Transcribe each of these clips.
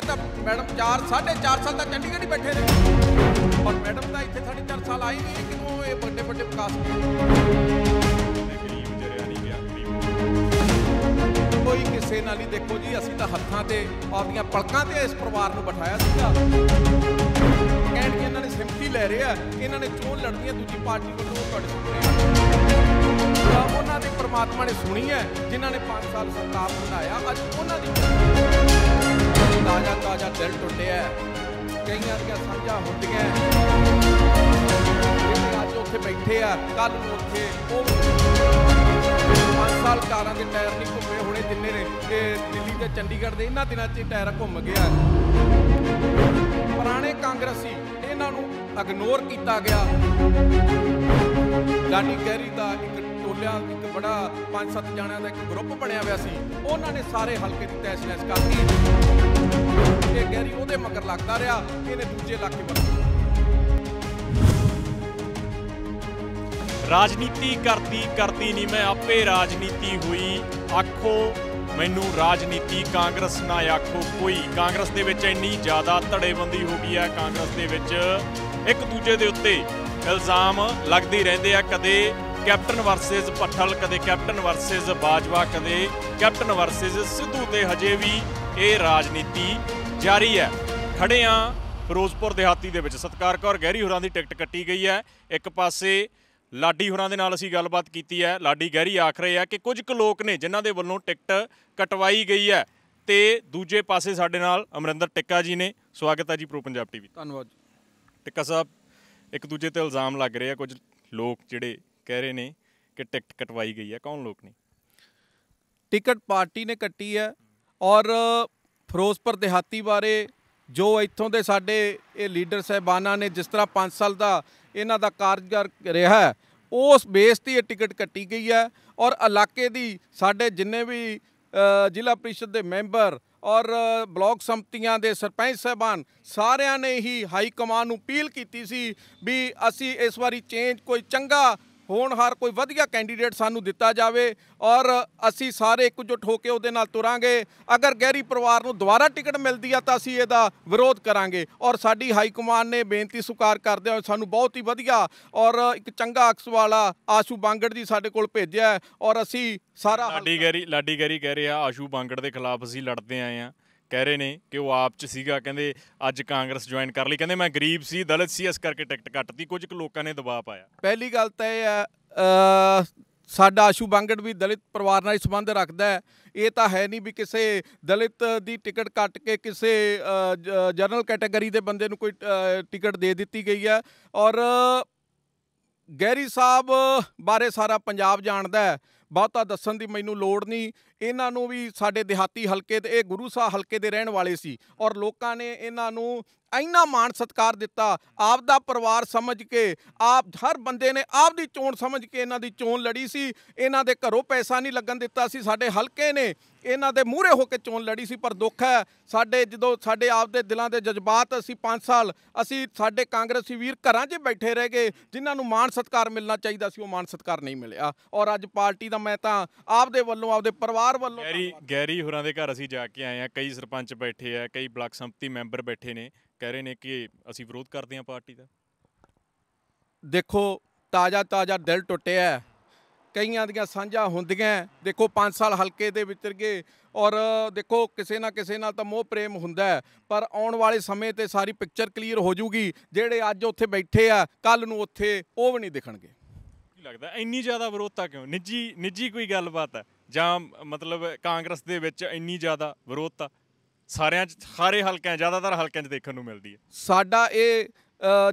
ਇਹ ਤਾਂ ਮੈਡਮ 4 4.5 ਸਾਲ ਤੱਕ ਚੰਡੀਗੜ੍ਹ ਹੀ ਬੈਠੇ ਨੇ ਔਰ ਮੈਡਮ ਤਾਂ ਇੱਥੇ 4.5 ਸਾਲ ਆਈ ਨਹੀਂ ਕਿਉਂ ਇਹ ਵੱਡੇ ਵੱਡੇ ਵਿਕਾਸ ਕੋਈ ਕਿਸੇ ਨਾਲ ਹੀ ਦੇਖੋ ਜੀ ਅਸੀਂ ਤਾਂ ਹੱਥਾਂ ਤੇ ਆਪਣੀਆਂ ਪਲਕਾਂ ਤੇ ਇਸ ਪਰਿਵਾਰ ਨੂੰ ਬਿਠਾਇਆ ਸੀਗਾ ਕਹਿਣ ਕਿ ਇਹਨਾਂ ਨੇ ਸਿੰਪਤੀ ਲੈ ਰਿਹਾ ਇਹਨਾਂ ਨੇ ਚੋਣ ਲੜਨੀ ਹੈ ਦੂਜੀ ਪਾਰਟੀ ਵੱਲੋਂ ਤੁਹਾਡੇ ਆ ਉਹਨਾਂ ਦੇ ਪ੍ਰਮਾਤਮਾ ਨੇ ਸੁਣੀ ਹੈ ਜਿਨ੍ਹਾਂ ਨੇ 5 ਸਾਲ ਸਰਕਾਰ ਬਣਾਇਆ ਅੱਜ ਉਹਨਾਂ ਦੀ ਤਾਜ਼ਾ ਤਾਜ਼ਾ ਦਿਲ ਟੁੱਟਿਆ ਕਈਆਂ ਦੀਆਂ ਸਮਝਾਂ ਹੁੰਦੀਆਂ ਜਿਹੜੇ ਅੱਜ ਉੱਥੇ ਬੈਠੇ ਆ ਕੱਲ ਨੂੰ ਉੱਥੇ ਉਹ ਪੰਜ ਸਾਲ ਕਾਰਾਂ ਦੇ ਟਾਇਰ ਨਹੀਂ ਘੁੰਮੇ ਹੋਣੇ ਜਿੰਨੇ ਨੇ ਤੇ ਦਿੱਲੀ ਤੇ ਚੰਡੀਗੜ੍ਹ ਦੇ ਇਹਨਾਂ ਦਿਨਾਂ 'ਚ ਟਾਇਰ ਘੁੰਮ ਗਿਆ ਪੁਰਾਣੇ ਕਾਂਗਰਸੀ ਇਹਨਾਂ ਨੂੰ ਇਗਨੋਰ ਕੀਤਾ ਗਿਆ ਲਾਡੀ ਕਹਿਰੀ ਦਾ ਇੱਕ ਟੋਲਿਆਂ ਇੱਕ ਬੜਾ ਪੰਜ ਸੱਤ ਜਾਣਿਆਂ ਦਾ ਇੱਕ ਗਰੁੱਪ ਬਣਿਆ ਹੋਇਆ ਸੀ ਉਹਨਾਂ ਨੇ ਸਾਰੇ ਹਲਕੇ ਦੀ ਤੈਸ਼ ਕਰਤੀ ਇਹ ਗੈਰੀ ਉਹਦੇ ਮਗਰ ਲੱਗਦਾ ਰਿਹਾ ਇਹਨੇ ਦੂਜੇ ਇਲਾਕੇ ਵੱਲ ਰਾਜਨੀਤੀ ਕਰਦੀ ਕਰਦੀ ਨਹੀਂ ਮੈਂ ਆਪੇ ਰਾਜਨੀਤੀ ਹੋਈ ਆਖੋ ਮੈਨੂੰ ਰਾਜਨੀਤੀ ਕਾਂਗਰਸ ਨਾ ਆਖੋ ਕੋਈ ਕਾਂਗਰਸ ਦੇ ਵਿੱਚ ਇੰਨੀ ਜ਼ਿਆਦਾ ਧੜੇਬੰਦੀ ਹੋ ਗਈ ਹੈ ਕਾਂਗਰਸ ਦੇ ਵਿੱਚ ਇੱਕ ਦੂਜੇ ਦੇ ਉੱਤੇ ਇਲਜ਼ਾਮ ਲੱਗਦੇ ਰਹਿੰਦੇ ਆ ਕਦੇ ਕੈਪਟਨ ਵਰਸਸ ਪੱਠਲ ਕਦੇ ਕੈਪਟਨ ਵਰਸਸ ਬਾਜਵਾ ਕਦੇ ਕੈਪਟਨ ਵਰਸਸ ਸਿੱਧੂ ਤੇ ਹਜੇ ਵੀ ਇਹ ਰਾਜਨੀਤੀ ਜਾਰੀ ਹੈ ਖੜੇ ਆ ਫਿਰੋਜ਼ਪੁਰ ਦਿਹਾਤੀ ਦੇ ਵਿੱਚ ਸਤਕਾਰ ਕੌਰ ਗਹਿਰੀ ਹੋਰਾਂ ਦੀ ਟਿਕਟ ਕੱਟੀ ਗਈ ਹੈ ਇੱਕ ਪਾਸੇ ਲਾਡੀ ਹੋਰਾਂ ਦੇ ਨਾਲ ਅਸੀਂ ਗੱਲਬਾਤ ਕੀਤੀ ਹੈ ਲਾਡੀ ਗਹਿਰੀ ਆਖ ਰਹੇ ਆ ਕਿ ਕੁਝ ਕੁ ਲੋਕ ਨੇ ਜਿਨ੍ਹਾਂ ਦੇ ਵੱਲੋਂ ਟਿਕਟ ਕਟਵਾਈ ਗਈ ਹੈ ਤੇ ਦੂਜੇ ਪਾਸੇ ਸਾਡੇ ਨਾਲ ਅਮਰਿੰਦਰ ਟਿੱਕਾ ਜੀ ਨੇ ਸਵਾਗਤ ਹੈ ਜੀ ਪ੍ਰੋ ਪੰਜਾਬ ਟੀਵੀ ਧੰਨਵਾਦ ਟਿੱਕਾ ਸਾਹਿਬ ਇੱਕ ਦੂਜੇ ਤੇ ਇਲਜ਼ਾਮ ਲੱਗ ਰਹੇ ਆ ਕੁਝ ਲੋਕ ਜਿਹੜੇ ਕਹਿ ਰਹੇ ਨੇ ਕਿ ਟਿਕਟ ਕਟਵਾਈ ਗਈ ਹੈ ਕੌਣ ਲੋਕ ਨੇ ਟਿਕਟ ਪਾਰਟੀ ਨੇ ਕੱਟੀ ਹੈ ਔਰ ਫਿਰੋਜ਼ਪੁਰ ਦਿਹਾਤੀ ਬਾਰੇ ਜੋ ਇੱਥੋਂ ਦੇ ਸਾਡੇ ਇਹ ਲੀਡਰ ਸਹਿਬਾਨਾਂ ਨੇ ਜਿਸ ਤਰ੍ਹਾਂ 5 ਸਾਲ ਦਾ ਇਹਨਾਂ ਦਾ ਕਾਰਜਕਾਰ ਰਿਹਾ ਉਸ ਬੇਸ ਤੇ ਇਹ ਟਿਕਟ ਕੱਟੀ ਗਈ ਹੈ ਔਰ ਇਲਾਕੇ ਦੀ ਸਾਡੇ ਜਿੰਨੇ ਵੀ ਜ਼ਿਲ੍ਹਾ ਪ੍ਰੀਸ਼ਦ ਦੇ ਮੈਂਬਰ ਔਰ ਬਲਾਕ ਸੰਪਤੀਆਂ ਦੇ ਸਰਪੰਚ ਸਹਿਬਾਨ ਸਾਰਿਆਂ ਨੇ ਹੀ ਹਾਈ ਕਮਾਂਡ ਨੂੰ ਅਪੀਲ ਕੀਤੀ ਸੀ ਵੀ ਅਸੀਂ ਇਸ ਵਾਰੀ ਚੇਂਜ ਕੋਈ ਚੰਗਾ ਹੋਣਹਾਰ ਕੋਈ ਵਧੀਆ ਕੈਂਡੀਡੇਟ ਸਾਨੂੰ ਦਿੱਤਾ ਜਾਵੇ ਔਰ ਅਸੀਂ ਸਾਰੇ ਇਕਜੁੱਟ ਹੋ ਕੇ ਉਹਦੇ ਨਾਲ ਤੁਰਾਂਗੇ ਅਗਰ ਗਹਿਰੀ ਪਰਿਵਾਰ ਨੂੰ ਦੁਬਾਰਾ ਟਿਕਟ ਮਿਲਦੀ ਆ ਤਾਂ ਅਸੀਂ ਇਹਦਾ ਵਿਰੋਧ ਕਰਾਂਗੇ ਔਰ ਸਾਡੀ ਹਾਈ ਕਮਾਂਡ ਨੇ ਬੇਨਤੀ ਸਵਾਰ ਕਰਦੇ ਹੋਏ ਸਾਨੂੰ ਬਹੁਤ ਹੀ ਵਧੀਆ ਔਰ ਇੱਕ ਚੰਗਾ ਅਕਸ ਵਾਲਾ ਆਸ਼ੂ ਬਾਂਗੜ ਜੀ ਸਾਡੇ ਕੋਲ ਭੇਜਿਆ ਔਰ ਅਸੀਂ ਸਾਰਾ ਲਾਡੀ ਗਹਿਰੀ ਲਾਡੀ ਗਹਿਰੀ ਕਹਿ ਰਿਹਾ ਆਸ਼ੂ ਬਾਂਗੜ ਦੇ ਖਿਲਾਫ ਅਸੀਂ ਲੜਦੇ ਆਏ ਆ ਕਹਿ ਰਹੇ ਨੇ ਕਿ ਉਹ ਆਪ ਚ ਸੀਗਾ ਕਹਿੰਦੇ ਅੱਜ ਕਾਂਗਰਸ ਜੁਆਇਨ ਕਰ ਲਈ ਕਹਿੰਦੇ ਮੈਂ ਗਰੀਬ ਸੀ ਦਲਿਤ ਸੀ ਇਸ ਕਰਕੇ ਟਿਕਟ ਕੱਟਤੀ ਕੁਝ ਕੁ ਲੋਕਾਂ ਨੇ ਦਬਾਅ ਪਾਇਆ ਪਹਿਲੀ ਗੱਲ ਤਾਂ ਇਹ ਆ ਸਾਡਾ ਆਸ਼ੂ ਬਾਂਗੜ ਵੀ ਦਲਿਤ ਪਰਿਵਾਰ ਨਾਲ ਸੰਬੰਧ ਰੱਖਦਾ ਹੈ ਇਹ ਤਾਂ ਹੈ ਨਹੀਂ ਵੀ ਕਿਸੇ ਦਲਿਤ ਦੀ ਟਿਕਟ ਕੱਟ ਕੇ ਕਿਸੇ ਜਨਰਲ ਕੈਟਾਗਰੀ ਦੇ ਬੰਦੇ ਨੂੰ ਕੋਈ ਟਿਕਟ ਦੇ ਦਿੱਤੀ ਗਈ ਹੈ ਔਰ ਗੈਰੀ ਸਾਹਿਬ ਬਾਰੇ ਸਾਰਾ ਪੰਜਾਬ ਜਾਣਦਾ ਹੈ ਬਹੁਤਾ ਦੱਸਣ ਦੀ ਮੈਨੂੰ ਲੋੜ ਨਹੀਂ ਇਹਨਾਂ ਨੂੰ ਵੀ ਸਾਡੇ ਦਿਹਾਤੀ ਹਲਕੇ ਤੇ ਇਹ ਗੁਰੂ ਸਾਹਿਬ ਹਲਕੇ ਦੇ ਰਹਿਣ ਵਾਲੇ ਸੀ ਔਰ ਲੋਕਾਂ ਨੇ ਇਹਨਾਂ ਨੂੰ ਇੰਨਾ ਮਾਣ ਸਤਕਾਰ ਦਿੱਤਾ ਆਪ ਦਾ ਪਰਿਵਾਰ ਸਮਝ ਕੇ ਆਪ ਹਰ ਬੰਦੇ ਨੇ ਆਪ ਦੀ ਚੋਣ ਸਮਝ ਕੇ ਇਹਨਾਂ ਦੀ ਚੋਣ ਲੜੀ ਸੀ ਇਹਨਾਂ ਦੇ ਘਰੋਂ ਪੈਸਾ ਨਹੀਂ ਲੱਗਣ ਦਿੱਤਾ ਸੀ ਸਾਡੇ ਹਲਕੇ ਨੇ ਇਹਨਾਂ ਦੇ ਮੂਹਰੇ ਹੋ ਕੇ ਚੋਣ ਲੜੀ ਸੀ ਪਰ ਦੁੱਖ ਹੈ ਸਾਡੇ ਜਦੋਂ ਸਾਡੇ ਆਪ ਦੇ ਦਿਲਾਂ ਦੇ ਜਜ਼ਬਾਤ ਅਸੀਂ 5 ਸਾਲ ਅਸੀਂ ਸਾਡੇ ਕਾਂਗਰਸੀ ਵੀਰ ਘਰਾਂ 'ਚ ਬੈਠੇ ਰਹਿ ਗਏ ਜਿਨ੍ਹਾਂ ਨੂੰ ਮਾਣ ਸਤਕਾਰ ਮਿਲਣਾ ਚਾਹੀਦਾ ਸੀ ਉਹ ਮਾਣ ਸਤਕਾਰ ਨਹੀਂ ਮਿਲਿਆ ਔਰ ਅੱਜ ਪਾਰਟੀ ਦਾ ਮੈਂ ਤਾਂ ਆਪ ਦੇ ਵੱਲੋਂ ਆਪ ਦੇ ਪਰਿਵਾਰ ਸਰਕਾਰ ਵੱਲੋਂ ਗੈਰੀ ਗੈਰੀ ਹੋਰਾਂ ਦੇ ਘਰ ਅਸੀਂ ਜਾ ਕੇ ਆਏ ਆ ਕਈ ਸਰਪੰਚ ਬੈਠੇ ਆ ਕਈ ਬਲਾਕ ਸੰਪਤੀ ਮੈਂਬਰ ਬੈਠੇ ਨੇ ਕਹਿ ਰਹੇ ਨੇ ਕਿ ਅਸੀਂ ਵਿਰੋਧ ਕਰਦੇ ਆ ਪਾਰਟੀ ਦਾ ਦੇਖੋ ਤਾਜ਼ਾ ਤਾਜ਼ਾ ਦਿਲ ਟੁੱਟਿਆ ਕਈਆਂ ਦੀਆਂ ਸਾਂਝਾ ਹੁੰਦੀਆਂ ਦੇਖੋ 5 ਸਾਲ ਹਲਕੇ ਦੇ ਵਿੱਚ ਰਗੇ ਔਰ ਦੇਖੋ ਕਿਸੇ ਨਾ ਕਿਸੇ ਨਾਲ ਤਾਂ ਮੋਹ ਪ੍ਰੇਮ ਹੁੰਦਾ ਪਰ ਆਉਣ ਵਾਲੇ ਸਮੇਂ ਤੇ ਸਾਰੀ ਪਿਕਚਰ ਕਲੀਅਰ ਹੋ ਜੂਗੀ ਜਿਹੜੇ ਅੱਜ ਉੱਥੇ ਬੈਠੇ ਆ ਕੱਲ ਨੂੰ ਉੱਥੇ ਉਹ ਵੀ ਨਹੀਂ ਦਿਖਣਗੇ ਕੀ ਲੱਗਦਾ ਇੰਨੀ ਜ਼ਿਆਦਾ ਵਿਰੋਧਤਾ ਕਿਉਂ ਨਿੱਜੀ ਨਿੱਜੀ ਕੋਈ ਗੱਲਬਾਤ ਹੈ ਜਾਂ ਮਤਲਬ ਕਾਂਗਰਸ ਦੇ ਵਿੱਚ ਇੰਨੀ ਜ਼ਿਆਦਾ ਵਿਰੋਧਤਾ ਸਾਰਿਆਂ ਚ ਸਾਰੇ ਹਲਕਿਆਂ ਜ਼ਿਆਦਾਤਰ ਹਲਕਿਆਂ 'ਚ ਦੇਖਣ ਨੂੰ ਮਿਲਦੀ ਹੈ ਸਾਡਾ ਇਹ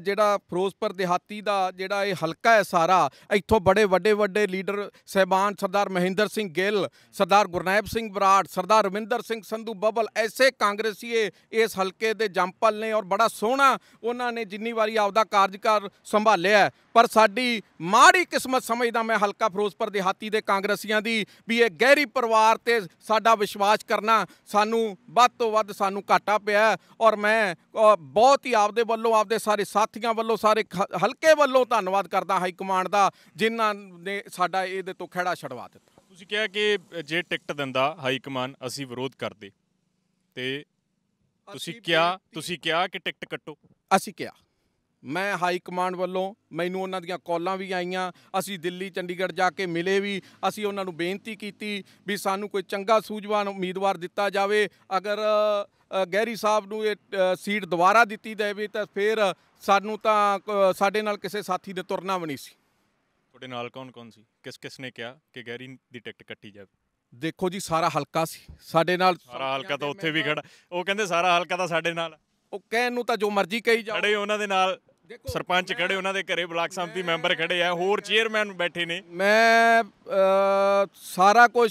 ਜਿਹੜਾ ਫਿਰੋਜ਼ਪੁਰ ਦਿਹਾਤੀ ਦਾ ਜਿਹੜਾ ਇਹ ਹਲਕਾ ਹੈ ਸਾਰਾ ਇੱਥੋਂ ਬੜੇ ਵੱਡੇ ਵੱਡੇ ਲੀਡਰ ਸਹਿਬਾਨ ਸਰਦਾਰ ਮਹਿੰਦਰ ਸਿੰਘ ਗਿੱਲ ਸਰਦਾਰ ਗੁਰਨਾਇਬ ਸਿੰਘ ਬਰਾੜ ਸਰਦਾਰ ਰਵਿੰਦਰ ਸਿੰਘ ਸੰਧੂ ਬਬਲ ਐਸੇ ਕਾਂਗਰਸੀਏ ਇਸ ਹਲਕੇ ਦੇ ਜੰਪਲ ਨੇ ਔਰ ਬੜਾ ਸੋਹਣਾ ਉਹਨਾਂ ਨੇ ਜਿੰਨੀ ਵਾਰੀ ਆਪਦਾ ਕਾਰਜਕਾਰ ਸੰਭਾਲਿਆ ਪਰ ਸਾਡੀ ਮਾੜੀ ਕਿਸਮਤ ਸਮਝਦਾ ਮੈਂ ਹਲਕਾ ਫਿਰੋਜ਼ਪੁਰ ਦਿਹਾਤੀ ਦੇ ਕਾਂਗਰਸੀਆਂ ਦੀ ਵੀ ਇਹ ਗਹਿਰੀ ਪਰਿਵਾਰ ਤੇ ਸਾਡਾ ਵਿਸ਼ਵਾਸ ਕਰਨਾ ਸਾਨੂੰ ਵੱਧ ਤੋਂ ਵੱਧ ਸਾਨੂੰ ਘਾਟਾ ਪਿਆ ਔਰ ਮੈਂ ਬਹੁਤ ਹੀ ਆਪਦੇ ਵੱਲੋਂ ਆਪਦੇ ਸਾਰੇ ਸਾਰੇ ਸਾਥੀਆਂ ਵੱਲੋਂ ਸਾਰੇ ਹਲਕੇ ਵੱਲੋਂ ਧੰਨਵਾਦ ਕਰਦਾ ਹਾਈ ਕਮਾਂਡ ਦਾ ਜਿਨ੍ਹਾਂ ਨੇ ਸਾਡਾ ਇਹਦੇ ਤੋਂ ਖੜਾ ਛਡਵਾ ਦਿੱਤਾ ਤੁਸੀਂ ਕਿਹਾ ਕਿ ਜੇ ਟਿਕਟ ਦਿੰਦਾ ਹਾਈ ਕਮਾਂਡ ਅਸੀਂ ਵਿਰੋਧ ਕਰਦੇ ਤੇ ਤੁਸੀਂ ਕਿਹਾ ਤੁਸੀਂ ਕਿਹਾ ਕਿ ਟਿਕਟ ਕੱਟੋ ਅਸੀਂ ਕਿਹਾ ਮੈਂ ਹਾਈ ਕਮਾਂਡ ਵੱਲੋਂ ਮੈਨੂੰ ਉਹਨਾਂ ਦੀਆਂ ਕਾਲਾਂ ਵੀ ਆਈਆਂ ਅਸੀਂ ਦਿੱਲੀ ਚੰਡੀਗੜ੍ਹ ਜਾ ਕੇ ਮਿਲੇ ਵੀ ਅਸੀਂ ਉਹਨਾਂ ਨੂੰ ਬੇਨਤੀ ਕੀਤੀ ਵੀ ਸਾਨੂੰ ਕੋਈ ਚੰਗਾ ਸੂਝਵਾਨ ਉਮੀਦਵਾਰ ਦਿੱਤਾ ਜਾਵੇ ਅਗਰ ਗਹਿਰੀ ਸਾਹਿਬ ਨੂੰ ਇਹ ਸੀਟ ਦੁਬਾਰਾ ਦਿੱਤੀ ਜਾਵੇ ਤਾਂ ਫਿਰ ਸਾਨੂੰ ਤਾਂ ਸਾਡੇ ਨਾਲ ਕਿਸੇ ਸਾਥੀ ਦੇ ਤੁਰਨਾ ਵੀ ਨਹੀਂ ਸੀ ਤੁਹਾਡੇ ਨਾਲ ਕੌਣ ਕੌਣ ਸੀ ਕਿਸ ਕਿਸ ਨੇ ਕਿਹਾ ਕਿ ਗਹਿਰੀ ਦੀ ਟਿਕਟ ਕੱਟੀ ਜਾਵੇ ਦੇਖੋ ਜੀ ਸਾਰਾ ਹਲਕਾ ਸੀ ਸਾਡੇ ਨਾਲ ਸਾਰਾ ਹਲਕਾ ਤਾਂ ਉੱਥੇ ਵੀ ਖੜਾ ਉਹ ਕਹਿੰਦੇ ਸਾਰਾ ਹਲਕਾ ਤਾਂ ਸਾਡੇ ਨਾਲ ਉਹ ਕਹਿਣ ਨੂੰ ਤਾਂ ਜੋ ਮਰਜ਼ੀ ਕਹੀ ਜਾਓ ਖੜੇ ਉਹਨਾਂ ਦੇ ਨਾਲ ਸਰਪੰਚ ਖੜੇ ਉਹਨਾਂ ਦੇ ਘਰੇ ਬਲਾਕ ਸੰਪਤੀ ਮੈਂਬਰ ਖੜੇ ਆ ਹੋਰ ਚੇਅਰਮੈਨ ਬੈਠੇ ਨੇ ਮੈਂ ਸਾਰਾ ਕੁਝ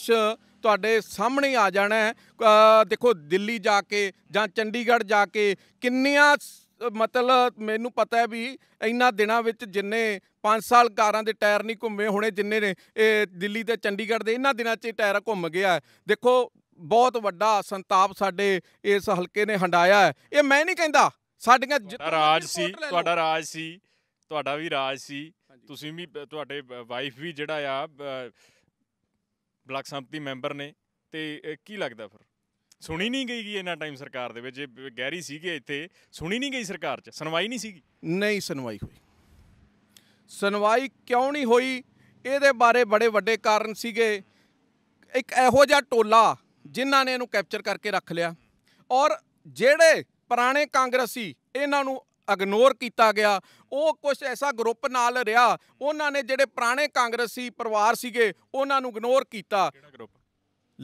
ਤੁਹਾਡੇ ਸਾਹਮਣੇ ਆ ਜਾਣਾ ਹੈ ਦੇਖੋ ਦਿੱਲੀ ਜਾ ਕੇ ਜਾਂ ਚੰਡੀਗੜ੍ਹ ਜਾ ਕੇ ਕਿੰਨੀਆਂ ਮਤਲਬ ਮੈਨੂੰ ਪਤਾ ਹੈ ਵੀ ਇੰਨਾ ਦਿਨਾਂ ਵਿੱਚ ਜਿੰਨੇ 5 ਸਾਲ ਕਾਰਾਂ ਦੇ ਟਾਇਰ ਨਹੀਂ ਘੁੰਮੇ ਹੋਣੇ ਜਿੰਨੇ ਨੇ ਇਹ ਦਿੱਲੀ ਤੇ ਚੰਡੀਗੜ੍ਹ ਦੇ ਇੰਨਾ ਦਿਨਾਂ 'ਚ ਟਾਇਰ ਘੁੰਮ ਗਿਆ ਦੇਖੋ ਬਹੁਤ ਵੱਡਾ ਸੰਤਾਪ ਸਾਡੇ ਇਸ ਹਲਕੇ ਨੇ ਹੰਡਾਇਆ ਹੈ ਇਹ ਮੈਂ ਨਹੀਂ ਕਹਿੰਦਾ ਸਾਡੀਆਂ ਰਾਜ ਸੀ ਤੁਹਾਡਾ ਰਾਜ ਸੀ ਤੁਹਾਡਾ ਵੀ ਰਾਜ ਸੀ ਤੁਸੀਂ ਵੀ ਤੁਹਾਡੇ ਵਾਈਫ ਵੀ ਜਿਹੜਾ ਆ ਬਲਾਕ ਸੰਪਤੀ ਮੈਂਬਰ ਨੇ ਤੇ ਕੀ ਲੱਗਦਾ ਫਿਰ ਸੁਣੀ ਨਹੀਂ ਗਈ ਇਹਨਾਂ ਟਾਈਮ ਸਰਕਾਰ ਦੇ ਵਿੱਚ ਜੇ ਗੈਰੀ ਸੀਗੇ ਇੱਥੇ ਸੁਣੀ ਨਹੀਂ ਗਈ ਸਰਕਾਰ 'ਚ ਸੁਣਵਾਈ ਨਹੀਂ ਸੀਗੀ ਨਹੀਂ ਸੁਣਵਾਈ ਹੋਈ ਸੁਣਵਾਈ ਕਿਉਂ ਨਹੀਂ ਹੋਈ ਇਹਦੇ ਬਾਰੇ ਬੜੇ ਵੱਡੇ ਕਾਰਨ ਸੀਗੇ ਇੱਕ ਇਹੋ ਜਿਹਾ ਟੋਲਾ ਜਿਨ੍ਹਾਂ ਨੇ ਇਹਨੂੰ ਕੈਪਚਰ ਕਰਕੇ ਰੱਖ ਲਿਆ ਔਰ ਜਿਹੜੇ ਪੁਰਾਣੇ ਕਾਂਗਰਸੀ ਇਹਨਾਂ ਨੂੰ ਇਗਨੋਰ ਕੀਤਾ ਗਿਆ ਉਹ ਕੁਝ ਐਸਾ ਗਰੁੱਪ ਨਾਲ ਰਿਹਾ ਉਹਨਾਂ ਨੇ ਜਿਹੜੇ ਪੁਰਾਣੇ ਕਾਂਗਰਸੀ ਪਰਿਵਾਰ ਸੀਗੇ ਉਹਨਾਂ ਨੂੰ ਇਗਨੋਰ ਕੀਤਾ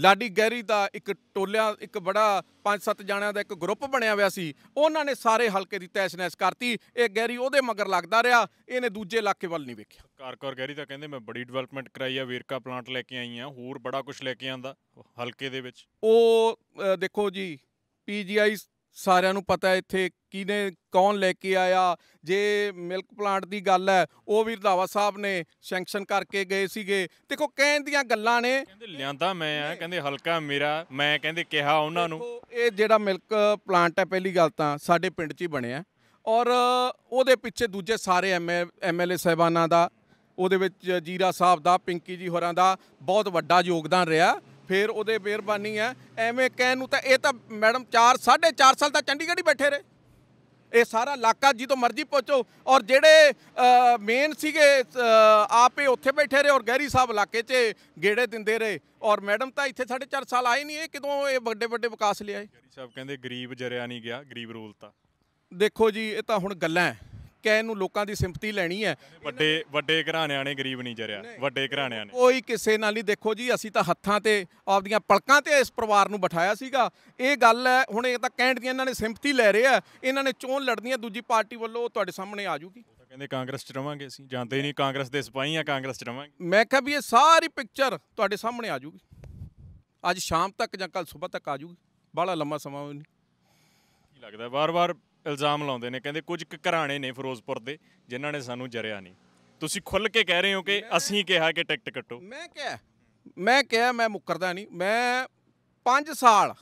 ਲਾਡੀ ਗਹਿਰੀ ਦਾ ਇੱਕ ਟੋਲਿਆ ਇੱਕ ਬੜਾ ਪੰਜ ਸੱਤ ਜਾਣਿਆਂ ਦਾ ਇੱਕ ਗਰੁੱਪ ਬਣਿਆ ਹੋਇਆ ਸੀ ਉਹਨਾਂ ਨੇ ਸਾਰੇ ਹਲਕੇ ਦੀ ਤੈਸ਼ਨੈਸ ਕਰਤੀ ਇਹ ਗਹਿਰੀ ਉਹਦੇ ਮਗਰ ਲੱਗਦਾ ਰਿਹਾ ਇਹਨੇ ਦੂਜੇ ਇਲਾਕੇ ਵੱਲ ਨਹੀਂ ਵੇਖਿਆ ਕਾਰਕੋਰ ਗਹਿਰੀ ਤਾਂ ਕਹਿੰਦੇ ਮੈਂ ਬੜੀ ਡਿਵੈਲਪਮੈਂਟ ਕਰਾਈ ਆ ਵੀਰਕਾ ਪਲਾਂਟ ਲੈ ਕੇ ਆਈ ਆ ਹੋਰ ਬੜਾ ਕੁਝ ਲੈ ਕੇ ਆਂਦਾ ਹਲਕੇ ਦੇ ਵਿੱਚ ਉਹ ਦੇਖੋ ਜੀ ਪੀਜੀਆਈ ਸਾਰਿਆਂ ਨੂੰ ਪਤਾ ਹੈ ਇੱਥੇ ਕਿਹਨੇ ਕੌਣ ਲੈ ਕੇ ਆਇਆ ਜੇ ਮਿਲਕ ਪਲਾਂਟ ਦੀ ਗੱਲ ਹੈ ਉਹ ਵੀ ਰਧਾਵਾ ਸਾਹਿਬ ਨੇ ਸੈਂਕਸ਼ਨ ਕਰਕੇ ਗਏ ਸੀਗੇ ਦੇਖੋ ਕਹਿਣ ਦੀਆਂ ਗੱਲਾਂ ਨੇ ਕਹਿੰਦੇ ਲਿਆਂਦਾ ਮੈਂ ਆ ਕਹਿੰਦੇ ਹਲਕਾ ਮੇਰਾ ਮੈਂ ਕਹਿੰਦੇ ਕਿਹਾ ਉਹਨਾਂ ਨੂੰ ਇਹ ਜਿਹੜਾ ਮਿਲਕ ਪਲਾਂਟ ਹੈ ਪਹਿਲੀ ਗੱਲ ਤਾਂ ਸਾਡੇ ਪਿੰਡ 'ਚ ਹੀ ਬਣਿਆ ਔਰ ਉਹਦੇ ਪਿੱਛੇ ਦੂਜੇ ਸਾਰੇ ਐਮਐਲਏ ਸਹਿਬਾਨਾਂ ਦਾ ਉਹਦੇ ਵਿੱਚ ਜੀਰਾ ਸਾਹਿਬ ਦਾ ਪਿੰਕੀ ਜੀ ਹੋਰਾਂ ਦਾ ਬਹੁਤ ਵੱਡਾ ਯੋਗਦਾਨ ਰਿਹਾ ਫੇਰ ਉਹਦੇ ਮਿਹਰਬਾਨੀ ਆ ਐਵੇਂ ਕਹਿਣ ਨੂੰ ਤਾਂ ਇਹ ਤਾਂ ਮੈਡਮ 4 ਸਾਢੇ 4 ਸਾਲ ਤਾਂ ਚੰਡੀਗੜ੍ਹ ਹੀ ਬੈਠੇ ਰਹੇ ਇਹ ਸਾਰਾ ਇਲਾਕਾ ਤੋਂ ਮਰਜ਼ੀ ਪਹੁੰਚੋ ਔਰ ਜਿਹੜੇ ਮੇਨ ਸੀਗੇ ਆਪੇ ਉੱਥੇ ਬੈਠੇ ਰਹੇ ਔਰ ਗਹਿਰੀ ਸਾਹਿਬ ਇਲਾਕੇ 'ਚ ਗੇੜੇ ਦਿੰਦੇ ਰਹੇ ਔਰ ਮੈਡਮ ਤਾਂ ਇੱਥੇ ਸਾਢੇ 4 ਸਾਲ ਆਏ ਨਹੀਂ ਇਹ ਕਿਦੋਂ ਇਹ ਵੱਡੇ ਵੱਡੇ ਵਿਕਾਸ ਲਿਆਏ ਗਹਿਰੀ ਸਾਹਿਬ ਕਹਿੰਦੇ ਗਰੀਬ ਜਰਿਆ ਨਹੀਂ ਗਿਆ ਗਰੀਬ ਤਾਂ ਦੇਖੋ ਜੀ ਇਹ ਤਾਂ ਹੁਣ ਗੱਲਾਂ ਹੈ ਕਹਿ ਨੂੰ ਇਹਨੂੰ ਲੋਕਾਂ ਦੀ ਸਿੰਪਤੀ ਲੈਣੀ ਹੈ ਵੱਡੇ ਵੱਡੇ ਘਰਾਣਿਆਂ ਨੇ ਗਰੀਬ ਨਹੀਂ ਜਰਿਆ ਵੱਡੇ ਘਰਾਣਿਆਂ ਨੇ ਕੋਈ ਕਿਸੇ ਨਾਲ ਨਹੀਂ ਦੇਖੋ ਜੀ ਅਸੀਂ ਤਾਂ ਹੱਥਾਂ ਤੇ ਆਪਦੀਆਂ ਪਲਕਾਂ ਤੇ ਇਸ ਪਰਿਵਾਰ ਨੂੰ ਬਿਠਾਇਆ ਸੀਗਾ ਇਹ ਗੱਲ ਹੈ ਹੁਣ ਇਹ ਤਾਂ ਕਹਿਣ ਦੀ ਇਹਨਾਂ ਨੇ ਸਿੰਪਤੀ ਲੈ ਰਿਹਾ ਇਹਨਾਂ ਨੇ ਚੋਣ ਲੜਦੀਆਂ ਦੂਜੀ ਪਾਰਟੀ ਵੱਲੋਂ ਤੁਹਾਡੇ ਸਾਹਮਣੇ ਆ ਜੂਗੀ ਕਹਿੰਦੇ ਕਾਂਗਰਸ 'ਚ ਰਵਾਂਗੇ ਅਸੀਂ ਜਾਂਦੇ ਹੀ ਨਹੀਂ ਕਾਂਗਰਸ ਦੇ ਸਿਪਾਹੀ ਆ ਕਾਂਗਰਸ 'ਚ ਰਵਾਂਗੇ ਮੈਂ ਕਿਹਾ ਵੀ ਇਹ ਸਾਰੀ ਪਿਕਚਰ ਤੁਹਾਡੇ ਸਾਹਮਣੇ ਆ ਜੂਗੀ ਅੱਜ ਸ਼ਾਮ ਤੱਕ ਜਾਂ ਕੱਲ ਸਵੇਰ ਤੱਕ ਆ ਜੂਗੀ ਬੜਾ ਲੰਮਾ ਸਮਾਂ ਕੀ ਲੱਗਦਾ ਵਾਰ-ਵਾਰ ਇਲਜ਼ਾਮ ਲਾਉਂਦੇ ਨੇ ਕਹਿੰਦੇ ਕੁਝ ਕੁ ਘਰਾਣੇ ਨੇ ਫਿਰੋਜ਼ਪੁਰ ਦੇ ਜਿਨ੍ਹਾਂ ਨੇ ਸਾਨੂੰ ਜਰਿਆ ਨਹੀਂ ਤੁਸੀਂ ਖੁੱਲ ਕੇ ਕਹਿ ਰਹੇ ਹੋ ਕਿ ਅਸੀਂ ਕਿਹਾ ਕਿ ਟਿਕਟ ਕੱਟੋ ਮੈਂ ਕਿਹਾ ਮੈਂ ਕਿਹਾ ਮੈਂ ਮੁੱਕਰਦਾ ਨਹੀਂ ਮੈਂ 5 ਸਾਲ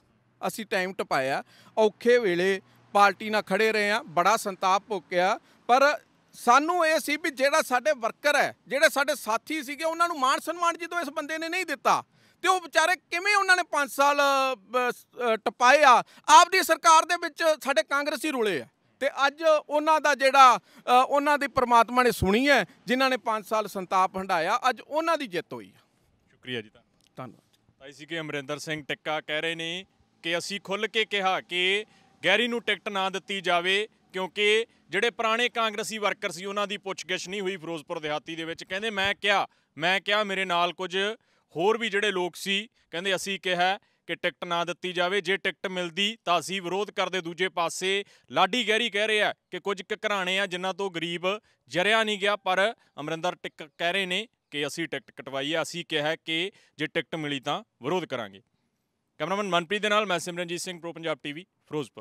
ਅਸੀਂ ਟਾਈਮ ਟਪਾਇਆ ਔਖੇ ਵੇਲੇ ਪਾਰਟੀ ਨਾਲ ਖੜੇ ਰਹੇ ਆ ਬੜਾ ਸੰਤਾਪ ਭੋਕਿਆ ਪਰ ਸਾਨੂੰ ਇਹ ਸੀ ਵੀ ਜਿਹੜਾ ਸਾਡੇ ਵਰਕਰ ਹੈ ਜਿਹੜੇ ਸਾਡੇ ਸਾਥੀ ਸੀਗੇ ਉਹਨਾਂ ਨੂੰ ਮਾਣ ਸਨਮਾਨ ਜਿੱਦੋਂ ਇਸ ਬੰਦੇ ਨੇ ਨਹੀਂ ਦਿੱਤਾ ਤੇ ਉਹ ਵਿਚਾਰੇ ਕਿਵੇਂ ਉਹਨਾਂ ਨੇ 5 ਸਾਲ ਟਪਾਏ ਆ ਆਪਦੀ ਸਰਕਾਰ ਦੇ ਵਿੱਚ ਸਾਡੇ ਕਾਂਗਰਸੀ ਰੁਲੇ ਆ ਤੇ ਅੱਜ ਉਹਨਾਂ ਦਾ ਜਿਹੜਾ ਉਹਨਾਂ ਦੀ ਪ੍ਰਮਾਤਮਾ ਨੇ ਸੁਣੀ ਹੈ ਜਿਨ੍ਹਾਂ ਨੇ 5 ਸਾਲ ਸੰਤਾਪ ਹੰਡਾਇਆ ਅੱਜ ਉਹਨਾਂ ਦੀ ਜਿੱਤ ਹੋਈ ਹੈ ਸ਼ੁਕਰੀਆ ਜੀ ਧੰਨਵਾਦ ਭਾਈ ਸੀ ਕੇ ਅਮਰਿੰਦਰ ਸਿੰਘ ਟਿੱਕਾ ਕਹਿ ਰਹੇ ਨੇ ਕਿ ਅਸੀਂ ਖੁੱਲ ਕੇ ਕਿਹਾ ਕਿ ਗੈਰੀ ਨੂੰ ਟਿਕਟ ਨਾ ਦਿੱਤੀ ਜਾਵੇ ਕਿਉਂਕਿ ਜਿਹੜੇ ਪੁਰਾਣੇ ਕਾਂਗਰਸੀ ਵਰਕਰ ਸੀ ਉਹਨਾਂ ਦੀ ਪੁੱਛਗਿੱਛ ਨਹੀਂ ਹੋਈ ਫਿਰੋਜ਼ਪੁਰ ਦਿਹਾਤੀ ਦੇ ਵਿੱਚ ਕਹਿੰਦੇ ਮੈਂ ਕਿਹਾ ਮੈਂ ਕਿਹਾ ਮੇਰੇ ਨਾਲ ਕੁਝ ਹੋਰ ਵੀ ਜਿਹੜੇ ਲੋਕ ਸੀ ਕਹਿੰਦੇ ਅਸੀਂ ਕਿਹਾ ਕਿ ਟਿਕਟ ਨਾ ਦਿੱਤੀ ਜਾਵੇ ਜੇ ਟਿਕਟ ਮਿਲਦੀ ਤਾਂ ਅਸੀਂ ਵਿਰੋਧ ਕਰਦੇ ਦੂਜੇ ਪਾਸੇ ਲਾਡੀ ਗਹਿਰੀ ਕਹਿ ਰਿਹਾ ਕਿ ਕੁਝ ਘਰਾਣੇ ਆ ਜਿਨ੍ਹਾਂ ਤੋਂ ਗਰੀਬ ਜਰਿਆ ਨਹੀਂ ਗਿਆ ਪਰ ਅਮਰਿੰਦਰ ਟਿਕ ਕਹਿ ਰਹੇ ਨੇ ਕਿ ਅਸੀਂ ਟਿਕਟ ਕਟਵਾਈ ਆ ਅਸੀਂ ਕਿਹਾ ਕਿ ਜੇ ਟਿਕਟ ਮਿਲੀ ਤਾਂ ਵਿਰੋਧ ਕਰਾਂਗੇ ਕੈਮਰਾਮੈਨ ਮਨਪ੍ਰੀਤ ਦੇ ਨਾਲ ਮੈਂ ਸਿਮਰਨਜੀਤ ਸਿੰਘ ਪ੍ਰੋ ਪੰਜਾਬ ਟੀਵੀ ਫਿਰੋਜ਼ਪੁਰ